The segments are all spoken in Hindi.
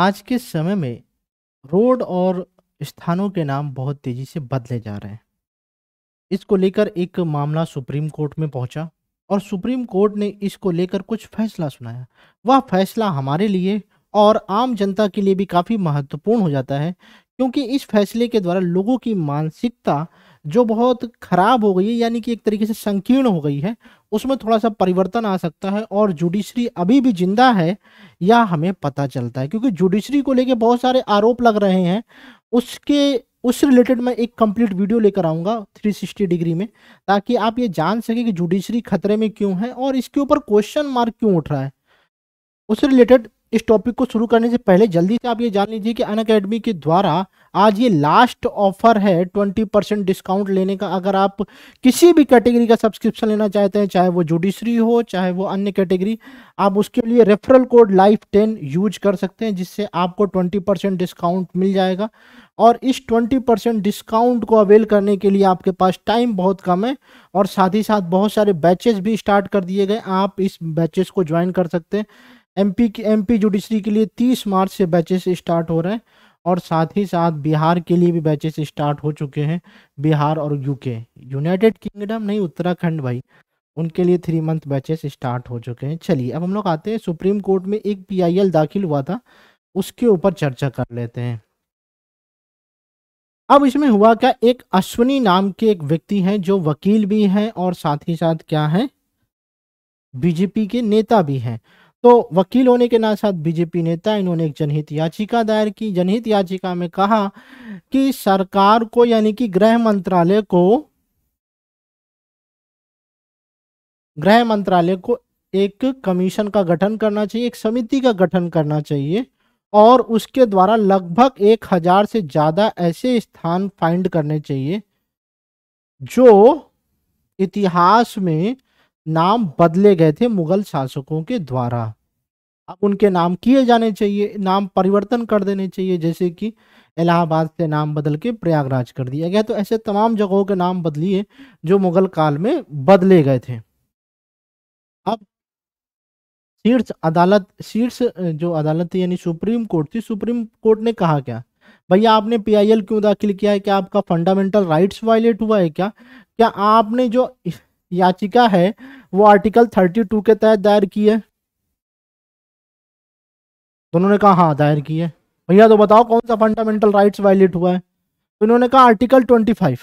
आज के समय में रोड और स्थानों के नाम बहुत तेज़ी से बदले जा रहे हैं इसको लेकर एक मामला सुप्रीम कोर्ट में पहुंचा और सुप्रीम कोर्ट ने इसको लेकर कुछ फैसला सुनाया वह फैसला हमारे लिए और आम जनता के लिए भी काफ़ी महत्वपूर्ण हो जाता है क्योंकि इस फैसले के द्वारा लोगों की मानसिकता जो बहुत खराब हो गई है यानी कि एक तरीके से संकीर्ण हो गई है उसमें थोड़ा सा परिवर्तन आ सकता है और जुडिशरी अभी भी जिंदा है यह हमें पता चलता है क्योंकि जुडिशरी को लेके बहुत सारे आरोप लग रहे हैं उसके उस रिलेटेड मैं एक कंप्लीट वीडियो लेकर आऊँगा 360 डिग्री में ताकि आप ये जान सकें कि जुडिशरी खतरे में क्यों है और इसके ऊपर क्वेश्चन मार्क क्यों उठ रहा है उस रिलेटेड इस टॉपिक को शुरू करने से पहले जल्दी से आप ये जान लीजिए कि अन अकेडमी के द्वारा आज ये लास्ट ऑफर है ट्वेंटी परसेंट डिस्काउंट लेने का अगर आप किसी भी कैटेगरी का सब्सक्रिप्शन लेना चाहते हैं चाहे वो जुडिशरी हो चाहे वो अन्य कैटेगरी आप उसके लिए referral code life ten use कर सकते हैं जिससे आपको ट्वेंटी परसेंट डिस्काउंट मिल जाएगा और इस ट्वेंटी परसेंट डिस्काउंट को अवेल करने के लिए आपके पास टाइम बहुत कम है और साथ ही साथ बहुत सारे बैचेज भी स्टार्ट कर दिए गए आप इस बैचेस को ज्वाइन कर सकते हैं एम की एमपी जुडिशरी के लिए तीस मार्च से बैचेस स्टार्ट हो रहे हैं और साथ ही साथ बिहार के लिए भी बैचेस स्टार्ट हो चुके हैं बिहार और यूके यूनाइटेड किंगडम नहीं उत्तराखंड भाई उनके लिए थ्री मंथ बैचेस स्टार्ट हो चुके हैं चलिए अब हम लोग आते हैं सुप्रीम कोर्ट में एक पीआईएल दाखिल हुआ था उसके ऊपर चर्चा कर लेते हैं अब इसमें हुआ क्या एक अश्वनी नाम के एक व्यक्ति हैं जो वकील भी हैं और साथ ही साथ क्या है बीजेपी के नेता भी हैं तो वकील होने के साथ बीजेपी नेता इन्होंने एक जनहित याचिका दायर की जनहित याचिका में कहा कि सरकार को यानी कि गृह मंत्रालय को गृह मंत्रालय को एक कमीशन का गठन करना चाहिए एक समिति का गठन करना चाहिए और उसके द्वारा लगभग एक हजार से ज्यादा ऐसे स्थान फाइंड करने चाहिए जो इतिहास में नाम बदले गए थे मुगल शासकों के द्वारा अब उनके नाम किए जाने चाहिए नाम परिवर्तन कर देने चाहिए जैसे कि इलाहाबाद से नाम बदल के प्रयागराज कर दिया गया तो ऐसे तमाम जगहों के नाम बदलिए जो मुगल काल में बदले गए थे अब शीर्ष अदालत शीर्ष जो अदालत थी यानी सुप्रीम कोर्ट थी सुप्रीम कोर्ट ने कहा क्या भैया आपने पीआईएल क्यों दाखिल किया है क्या आपका फंडामेंटल राइट्स वायलेट हुआ है क्या क्या आपने जो याचिका है वो आर्टिकल थर्टी टू के तहत दायर की है दोनों ने कहा हाँ दायर की है भैया तो बताओ कौन सा फंडामेंटल राइट्स वायलेट हुआ है तो इन्होंने कहा article twenty five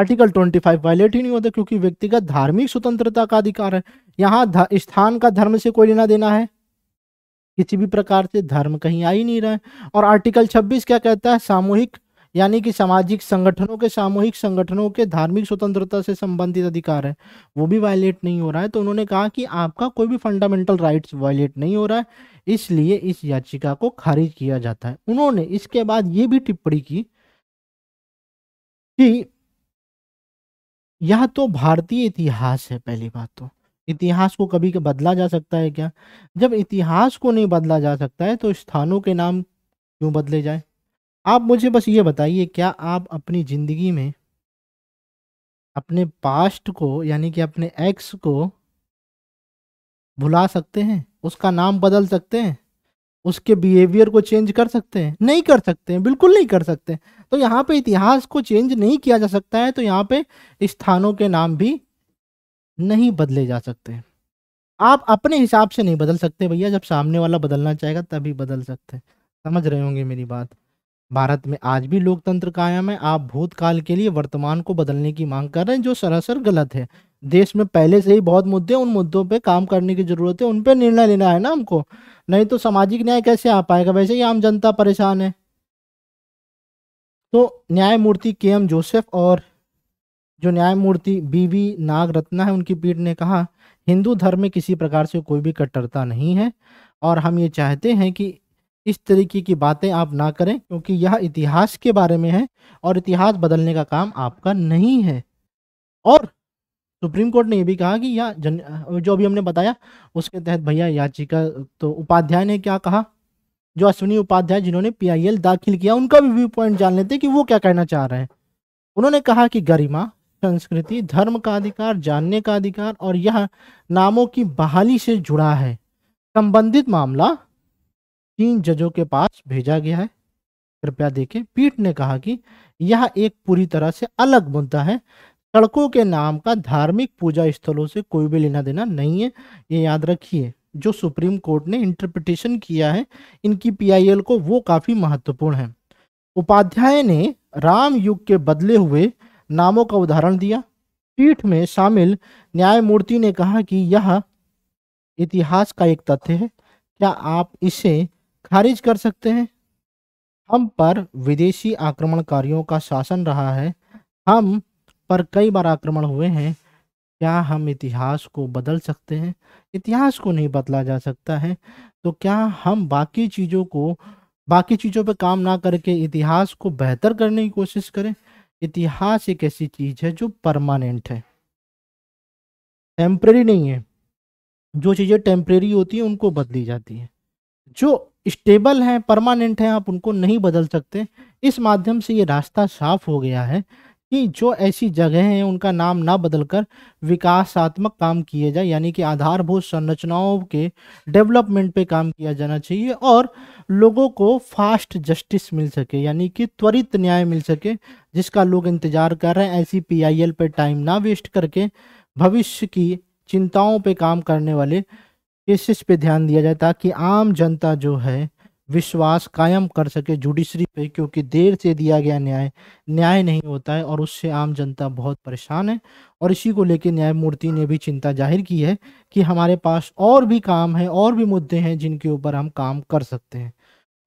article 25 violate ही नहीं होता क्योंकि व्यक्तिगत धार्मिक स्वतंत्रता का अधिकार है यहाँ स्थान का धर्म से कोई लेना देना है किसी भी प्रकार से धर्म कहीं आ ही नहीं रहा है और आर्टिकल 26 क्या कहता है सामूहिक यानी कि सामाजिक संगठनों के सामूहिक संगठनों के धार्मिक स्वतंत्रता से संबंधित अधिकार है वो भी वायलेट नहीं हो रहा है तो उन्होंने कहा कि आपका कोई भी फंडामेंटल राइट्स वायलेट नहीं हो रहा है इसलिए इस याचिका को खारिज किया जाता है उन्होंने इसके बाद ये भी टिप्पणी की कि यह तो भारतीय इतिहास है पहली बात तो इतिहास को कभी के बदला जा सकता है क्या जब इतिहास को नहीं बदला जा सकता है तो स्थानों के नाम क्यों बदले जाए आप मुझे बस ये बताइए क्या आप अपनी ज़िंदगी में अपने पास्ट को यानी कि अपने एक्स को भुला सकते हैं? उसका नाम बदल सकते हैं? उसके बिहेवियर को चेंज कर सकते हैं? नहीं कर सकते हैं, बिल्कुल नहीं कर सकते तो यहाँ पे इतिहास को चेंज नहीं किया जा सकता है, तो यहाँ पे स्थानों के नाम भी नहीं बदले जा सकते हैं। आप अपने हिसाब से नहीं बदल सकते भैया, जब सामने वाला बदलना चाहेगा तभी बदल सकते हैं। समझ रहे होंगे मेरी बात। भारत में आज भी लोकतंत्र कायम है आप भूतकाल के लिए वर्तमान को बदलने की मांग कर रहे हैं जो सरासर गलत है देश में पहले से ही बहुत मुद्दे उन मुद्दों पे काम करने की जरूरत है उन पे निर्णय लेना है ना हमको नहीं तो सामाजिक न्याय कैसे आ पाएगा वैसे ही आम जनता परेशान है तो न्यायमूर्ति के एम जोसेफ और जो न्यायमूर्ति बी वी नागरत्ना है उनकी पीठ ने कहा हिंदू धर्म में किसी प्रकार से कोई भी कट्टरता नहीं है और हम ये चाहते हैं कि इस तरीके की बातें आप ना करें क्योंकि यह इतिहास के बारे में है और इतिहास बदलने का काम आपका नहीं है और सुप्रीम कोर्ट ने यह भी कहा कि या जन जो अभी हमने बताया उसके तहत भैया याचिका तो उपाध्याय ने क्या कहा जो अश्विनी उपाध्याय जिन्होंने पीआईएल दाखिल किया उनका भी व्यू पॉइंट जान लेते कि वो क्या कहना चाह रहे हैं उन्होंने कहा कि गरिमा संस्कृति धर्म का अधिकार जानने का अधिकार और यह नामों की बहाली से जुड़ा है संबंधित मामला तीन जजों के पास भेजा गया है कृपया देखें पीठ ने कहा कि यह एक पूरी तरह से अलग मुद्दा है सड़कों के नाम का धार्मिक पूजा स्थलों से कोई भी लेना देना नहीं है ये याद रखिए जो सुप्रीम कोर्ट ने इंटरप्रिटेशन किया है इनकी पीआईएल को वो काफ़ी महत्वपूर्ण है उपाध्याय ने राम युग के बदले हुए नामों का उदाहरण दिया पीठ में शामिल न्यायमूर्ति ने कहा कि यह इतिहास का एक तथ्य है क्या आप इसे खारिज कर सकते हैं हम पर विदेशी आक्रमणकारियों का शासन रहा है हम पर कई बार आक्रमण हुए हैं क्या हम इतिहास को बदल सकते हैं इतिहास को नहीं बदला जा सकता है तो क्या हम बाकी चीज़ों को बाकी चीज़ों पर काम ना करके इतिहास को बेहतर करने की कोशिश करें इतिहास एक ऐसी चीज़ है जो परमानेंट है टेम्प्रेरी नहीं है जो चीज़ें टेम्प्रेरी होती हैं उनको बदली जाती है जो स्टेबल हैं परमानेंट हैं आप उनको नहीं बदल सकते इस माध्यम से ये रास्ता साफ हो गया है कि जो ऐसी जगह हैं उनका नाम ना बदलकर विकासात्मक काम किए जाए यानी कि आधारभूत संरचनाओं के डेवलपमेंट पे काम किया जाना चाहिए और लोगों को फास्ट जस्टिस मिल सके यानी कि त्वरित न्याय मिल सके जिसका लोग इंतज़ार कर रहे हैं ऐसी पीआईएल पे टाइम ना वेस्ट करके भविष्य की चिंताओं पे काम करने वाले इस चीज पे ध्यान दिया जाए ताकि आम जनता जो है विश्वास कायम कर सके जुडिशरी पे क्योंकि देर से दिया गया न्याय न्याय नहीं होता है और उससे आम जनता बहुत परेशान है और इसी को लेकर न्यायमूर्ति ने भी चिंता जाहिर की है कि हमारे पास और भी काम है और भी मुद्दे हैं जिनके ऊपर हम काम कर सकते हैं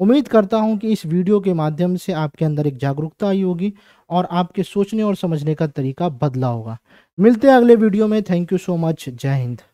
उम्मीद करता हूं कि इस वीडियो के माध्यम से आपके अंदर एक जागरूकता आई होगी और आपके सोचने और समझने का तरीका बदला होगा मिलते हैं अगले वीडियो में थैंक यू सो मच जय हिंद